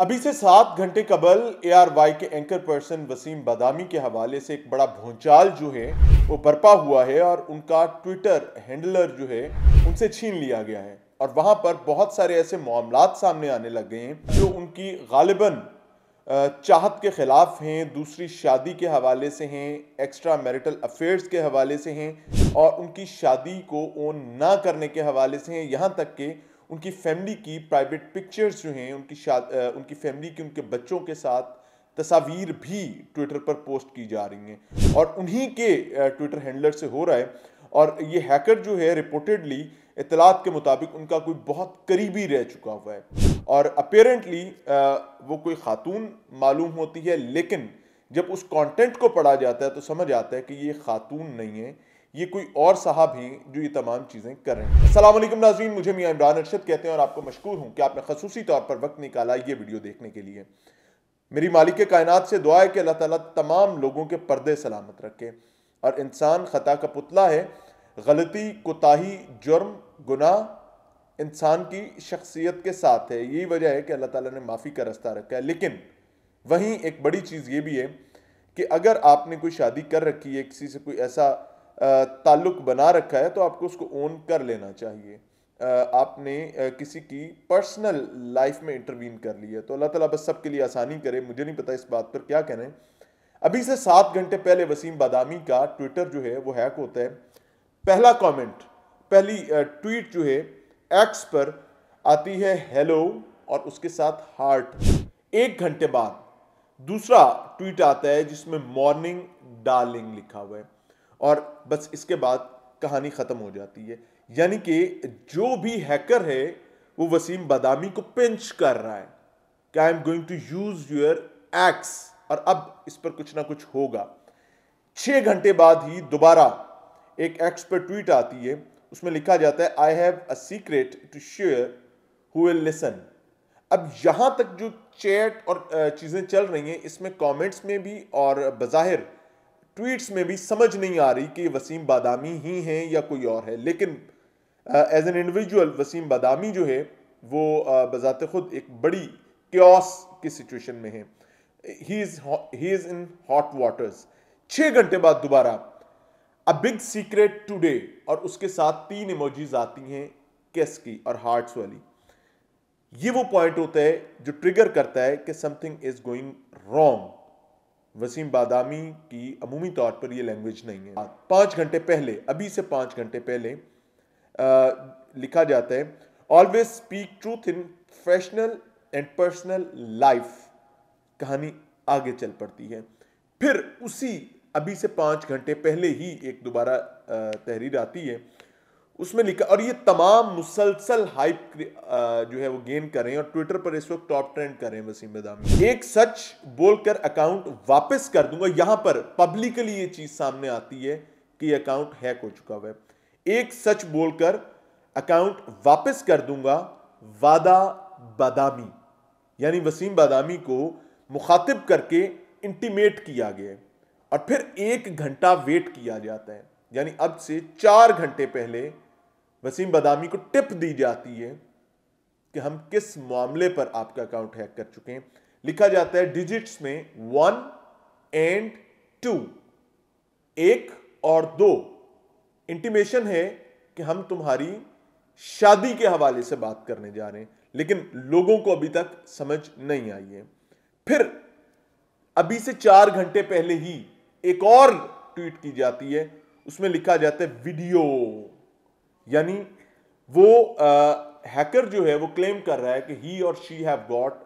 अभी से सात घंटे कबल एआरवाई के एंकर पर्सन वसीम बादामी के हवाले से एक बड़ा भोंचाल जो है वो बरपा हुआ है और उनका ट्विटर हैंडलर जो है उनसे छीन लिया गया है और वहाँ पर बहुत सारे ऐसे मामला सामने आने लग गए हैं जो उनकी गालिबा चाहत के ख़िलाफ़ हैं दूसरी शादी के हवाले से हैं एक्स्ट्रा मैरिटल अफेयर्स के हवाले से हैं और उनकी शादी को ओन ना करने के हवाले से हैं यहाँ तक कि उनकी फैमिली की प्राइवेट पिक्चर्स जो हैं उनकी उनकी फैमिली की उनके बच्चों के साथ तस्वीर भी ट्विटर पर पोस्ट की जा रही हैं और उन्हीं के ट्विटर हैंडलर से हो रहा है और ये हैकर जो है रिपोर्टेडली इतलात के मुताबिक उनका कोई बहुत करीबी रह चुका हुआ है और अपेरेंटली वो कोई खातून मालूम होती है लेकिन जब उस कंटेंट को पढ़ा जाता है तो समझ आता है कि ये खातून नहीं है ये कोई और साहब हैं जो ये तमाम चीज़ें कर रहे हैं असलम नाजीन मुझे मियाँ इमरान अरशद कहते हैं और आपको मशहूर हूँ कि आपने खसूसी तौर पर वक्त निकाला ये वीडियो देखने के लिए मेरी मालिक कायनात से दुआ है कि अल्लाह ताला तमाम लोगों के पर्दे सलामत रखे और इंसान ख़ता का पुतला है गलती कोताही जुर्म गुनाह इंसान की शख्सियत के साथ है यही वजह है कि अल्लाह ताला ने माफ़ी का रास्ता रखा है लेकिन वहीं एक बड़ी चीज़ ये भी है कि अगर आपने कोई शादी कर रखी है किसी से कोई ऐसा ताल्लुक बना रखा है तो आपको उसको ओन कर लेना चाहिए आपने किसी की पर्सनल लाइफ में इंटरवीन कर लिया तो अल्लाह ताला बस सब के लिए आसानी करे मुझे नहीं पता इस बात पर क्या करें अभी से सात घंटे पहले वसीम बादामी का ट्विटर जो है वो हैक होता है पहला कमेंट पहली ट्वीट जो है एक्स पर आती है हेलो और उसके साथ हार्ट एक घंटे बाद दूसरा ट्वीट आता है जिसमें मॉर्निंग डार्लिंग लिखा हुआ है और बस इसके बाद कहानी ख़त्म हो जाती है यानी कि जो भी हैकर है वो वसीम बादामी को पिंच कर रहा है कि I am going to use your X और अब इस पर कुछ ना कुछ होगा छः घंटे बाद ही दोबारा एक एक्स पर ट्वीट आती है उसमें लिखा जाता है I have a secret to share who will listen अब यहाँ तक जो चैट और चीज़ें चल रही हैं इसमें कमेंट्स में भी और बज़ाहिर ट्वीट्स में भी समझ नहीं आ रही कि वसीम बादामी ही हैं या कोई और है लेकिन as an individual Wasim Badami जो है वो uh, बज़ात ख़ुद एक बड़ी क्योस की सिचुएशन में है he is he is in hot waters छः घंटे बाद दोबारा अ बिग सीक्रेट टुडे और उसके साथ तीन इमोजीज आती हैं केस की और हार्ट्स वाली ये वो पॉइंट होता है जो ट्रिगर करता है कि something is going wrong Wasim Badami की अमूमी तौर पर यह लैंग्वेज नहीं है पाँच घंटे पहले अभी से पाँच घंटे पहले आ, लिखा जाता है always speak truth in professional and personal life कहानी आगे चल पड़ती है फिर उसी अभी से पाँच घंटे पहले ही एक दोबारा तहरीर आती है उसमें लिखा और ये तमाम मुसलसल हाइप जो है वो गेन कर रहे हैं और ट्विटर पर इस वक्त टॉप ट्रेंड कर रहे हैं वसीम दामी एक सच बोलकर अकाउंट वापस कर दूंगा यहां पर पब्लिकली ये चीज सामने आती है कि अकाउंट हैक हो चुका हुआ है एक सच बोलकर अकाउंट वापस कर दूंगा वादा बादामी यानी वसीम बादामी को मुखातिब करके इंटीमेट किया गया और फिर एक घंटा वेट किया जाता है यानी अब से चार घंटे पहले वसीम बदामी को टिप दी जाती है कि हम किस मामले पर आपका अकाउंट हैक कर चुके हैं लिखा जाता है डिजिट्स में वन एंड टू एक और दो इंटीमेशन है कि हम तुम्हारी शादी के हवाले से बात करने जा रहे हैं लेकिन लोगों को अभी तक समझ नहीं आई है फिर अभी से चार घंटे पहले ही एक और ट्वीट की जाती है उसमें लिखा जाता है वीडियो यानी वो हैकर जो है वो क्लेम कर रहा है कि ही और she have got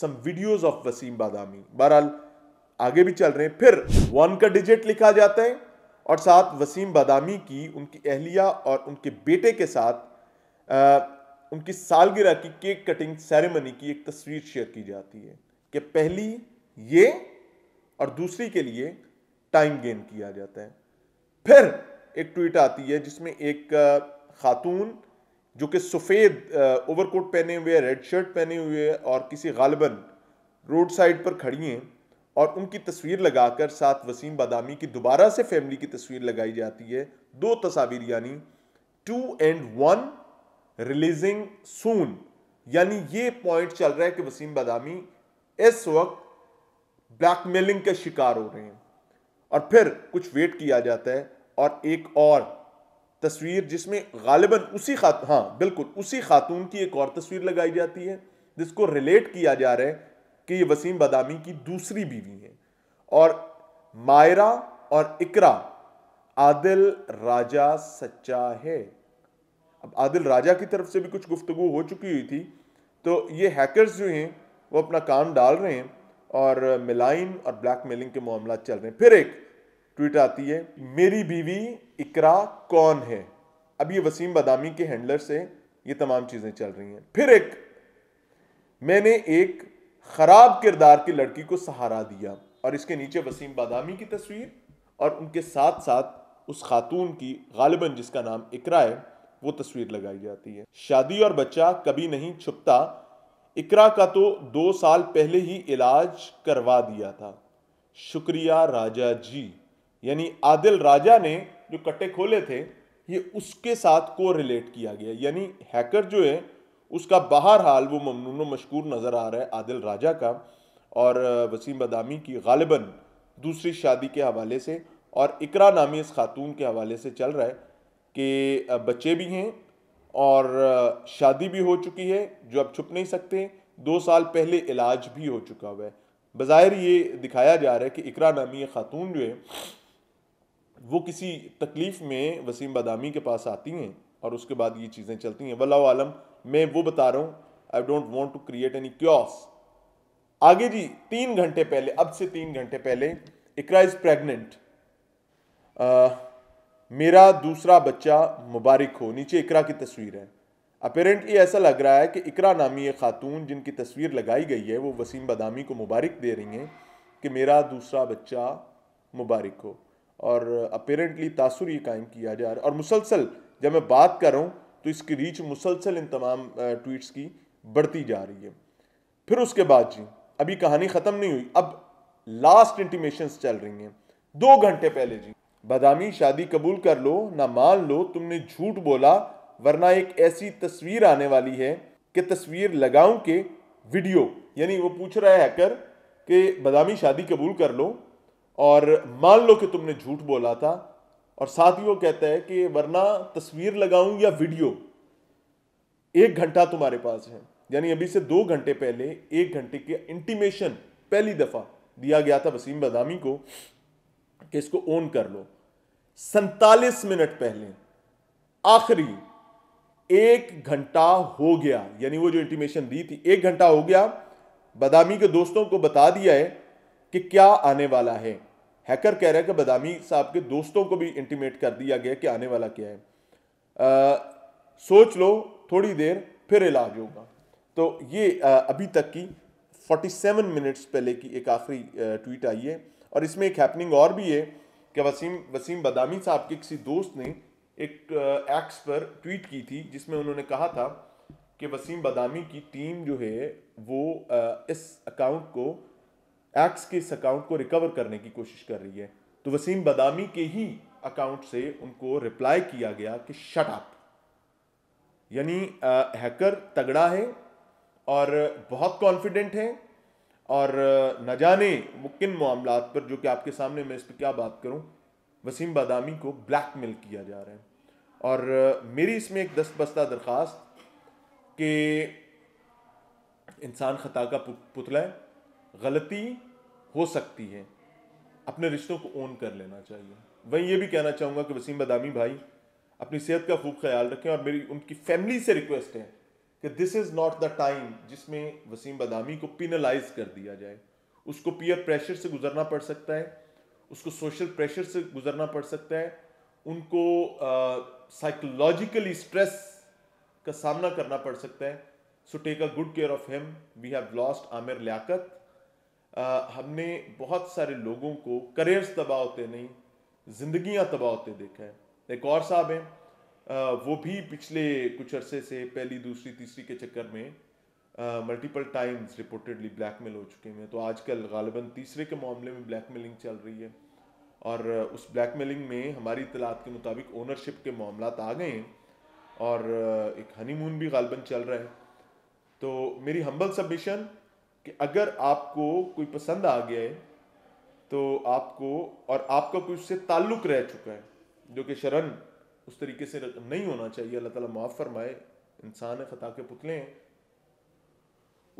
some videos of Wasim Badami बहरहाल आगे भी चल रहे हैं फिर वन का डिजिट लिखा जाता है और साथ वसीम बादामी की उनकी अहलिया और उनके बेटे के साथ आ, उनकी सालगिरह की केक कटिंग सेरेमनी की एक तस्वीर शेयर की जाती है कि पहली ये और दूसरी के लिए टाइम गेन किया जाता है फिर एक ट्वीट आती है जिसमें एक खातून जो कि सफ़ेद ओवरकोट पहने हुए रेड शर्ट पहने हुए और किसी गालबन रोड साइड पर खड़ी हैं और उनकी तस्वीर लगाकर साथ वसीम बादामी की दोबारा से फैमिली की तस्वीर लगाई जाती है दो तस्वीर यानी two and one releasing soon यानी ये पॉइंट चल रहा है कि वसीम बादामी इस वक्त ब्लैकमेलिंग का शिकार हो रहे हैं और फिर कुछ वेट किया जाता है और एक और तस्वीर जिसमें गालिबा उसी खात हाँ बिल्कुल उसी खातून की एक और तस्वीर लगाई जाती है जिसको रिलेट किया जा रहा है कि ये वसीम बदामी की दूसरी बीवी है और मायरा और इकरा आदिल राजा सच्चा है अब आदिल राजा की तरफ से भी कुछ गुफ्तगु हो चुकी हुई थी तो ये हैकर्स जो हैं वो अपना काम डाल रहे हैं और मिलाइन और ब्लैक मेलिंग के मामला चल रहे हैं फिर एक ट्वीट आती है मेरी बीवी इकरा कौन है अब ये वसीम बादामी के हैंडलर से ये तमाम चीज़ें चल रही हैं फिर एक मैंने एक ख़राब किरदार की लड़की को सहारा दिया और इसके नीचे वसीम बादामी की तस्वीर और उनके साथ साथ उस खातून की गालिबन जिसका नाम इकरा है वो तस्वीर लगाई जाती है शादी और बच्चा कभी नहीं छुपता इकरा का तो दो साल पहले ही इलाज करवा दिया था शुक्रिया राजा जी यानी आदिल राजा ने जो कट्टे खोले थे ये उसके साथ को रिलेट किया गया यानी हैकर जो है उसका बाहर हाल वो ममनून मशकूर नज़र आ रहा है आदिल राजा का और वसीम बदामी की गालिबा दूसरी शादी के हवाले से और इकरा नामी इस खातून के हवाले से चल रहा है कि बच्चे भी हैं और शादी भी हो चुकी है जो अब छुप नहीं सकते दो साल पहले इलाज भी हो चुका हुआ है बाहर ये दिखाया जा रहा है कि इकरा नामी खातून जो है वो किसी तकलीफ़ में वसीम बादामी के पास आती हैं और उसके बाद ये चीज़ें चलती हैं वल्ला आलम मैं वो बता रहा हूँ I don't want to create any chaos आगे जी तीन घंटे पहले अब से तीन घंटे पहले इकरा इज़ प्रेगनेंट मेरा दूसरा बच्चा मुबारक हो नीचे इकरा की तस्वीर है अपेरेंटली ऐसा लग रहा है कि इकरा नामी ये खातून जिनकी तस्वीर लगाई गई है वो वसीम बादामी को मुबारक दे रही हैं कि मेरा दूसरा बच्चा मुबारक हो और अपेरेंटली तासुर ये कायम किया जा रहा है और मुसलसल जब मैं बात कर रहा हूँ तो इसकी रीच मुसलसल इन तमाम ट्वीट्स की बढ़ती जा रही है फिर उसके बाद जी अभी कहानी ख़त्म नहीं हुई अब लास्ट इंटीमेशन चल रही हैं दो घंटे पहले जी बदामी शादी कबूल कर लो ना मान लो तुमने झूठ बोला वरना एक ऐसी तस्वीर आने वाली है कि तस्वीर लगाऊं के वीडियो यानी वो पूछ रहा है हैकर कि बादामी शादी कबूल कर लो और मान लो कि तुमने झूठ बोला था और साथ ही वो कहता है कि वरना तस्वीर लगाऊं या वीडियो एक घंटा तुम्हारे पास है यानी अभी से दो घंटे पहले एक घंटे की इंटीमेशन पहली दफ़ा दिया गया था वसीम बदामी को कि इसको ऑन कर लो सैतालीस मिनट पहले आखिरी एक घंटा हो गया यानी वो जो इंटीमेशन दी थी एक घंटा हो गया बदामी के दोस्तों को बता दिया है कि क्या आने वाला है हैकर कह रहा है कि बदामी साहब के दोस्तों को भी इंटीमेट कर दिया गया कि आने वाला क्या है आ, सोच लो थोड़ी देर फिर इलाज होगा तो ये आ, अभी तक की 47 मिनट्स पहले की एक आखिरी ट्वीट आई है और इसमें एक हैपनिंग और भी है कि वसीम वसीम बदामी साहब के किसी दोस्त ने एक एक्स पर ट्वीट की थी जिसमें उन्होंने कहा था कि वसीम बदामी की टीम जो है वो आ, इस अकाउंट को एक्स के इस अकाउंट को रिकवर करने की कोशिश कर रही है तो वसीम बदामी के ही अकाउंट से उनको रिप्लाई किया गया कि शट अप यानी हैकर तगड़ा है और बहुत कॉन्फिडेंट है और न जाने वो किन मामला पर जो कि आपके सामने मैं इस पर क्या बात करूं वसीम बादामी को ब्लैकमेल किया जा रहा है और मेरी इसमें एक दस्तबस्ता दरख्वास्त कि इंसान ख़ता का पुतला है गलती हो सकती है अपने रिश्तों को ओन कर लेना चाहिए वहीं ये भी कहना चाहूँगा कि वसीम बदामी भाई अपनी सेहत का खूब ख्याल रखें और मेरी उनकी फैमिली से रिक्वेस्ट है कि this is not the time जिसमें वसीम बदामी को पिनलाइज कर दिया जाए उसको पीयर प्रेशर से गुजरना पड़ सकता है उसको सोशल प्रेशर से गुजरना पड़ सकता है उनको साइकोलॉजिकली स्ट्रेस का सामना करना पड़ सकता है so take a good care of him we have lost Aamir Liaquat हमने बहुत सारे लोगों को करियर्स तबाह होते नहीं जिंदगियां तबाह होते देखा है एक और साहब हैं वो भी पिछले कुछ अरसे से पहली दूसरी तीसरी के चक्कर में मल्टीपल टाइम्स रिपोर्टेडली ब्लैकमेल हो चुके हैं तो आजकल गालिबा तीसरे के मामले में ब्लैकमेलिंग चल रही है और उस ब्लैकमेलिंग में हमारी इतलात के मुताबिक ओनरशिप के मामला आ गए हैं और एक हनीमून भी गालबन चल रहा है तो मेरी हम्बल सबमिशन कि अगर आपको कोई पसंद आ गया है तो आपको और आपका कोई उससे ताल्लुक रह चुका है जो कि शरण उस तरीके से नहीं होना चाहिए अल्लाह ताला माफ़ फरमाए इंसान है ख़ता के पुतले हैं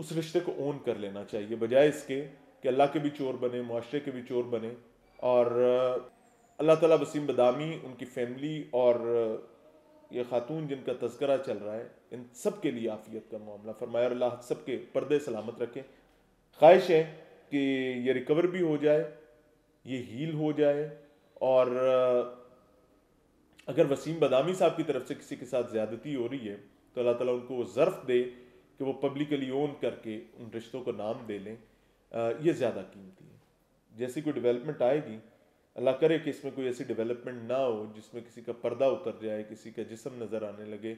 उस रिश्ते को ओन कर लेना चाहिए बजाय इसके कि अल्लाह के भी चोर बने माशरे के भी चोर बने और अल्लाह ताला वसीम बदामी उनकी फैमिली और ये खातून जिनका तस्करा चल रहा है इन सब के लिए आफियत का मामला फरमाया अल्लाह सब के पर्दे सलामत रखें ख्वाहिश है कि ये रिकवर भी हो जाए ये हील हो जाए और अगर वसीम बदामी साहब की तरफ से किसी के साथ ज़्यादती हो रही है तो अल्लाह ताला उनको वो ज़र्फ़ दे कि वो पब्लिकली ओन करके उन रिश्तों को नाम दे लें ये ज़्यादा कीमती है जैसी कोई डेवलपमेंट आएगी अल्लाह करे कि इसमें कोई ऐसी डेवलपमेंट ना हो जिसमें किसी का पर्दा उतर जाए किसी का जिसम नज़र आने लगे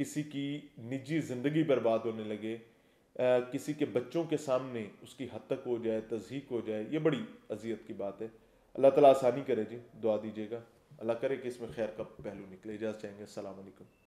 किसी की निजी ज़िंदगी बर्बाद होने लगे आ, किसी के बच्चों के सामने उसकी हद तक हो जाए तजहीक हो जाए ये बड़ी अजियत की बात है अल्लाह ताला आसानी करे जी दुआ दीजिएगा अल्लाह करे कि इसमें खैर का पहलू निकले इजाज़ चाहेंगे अल्लाम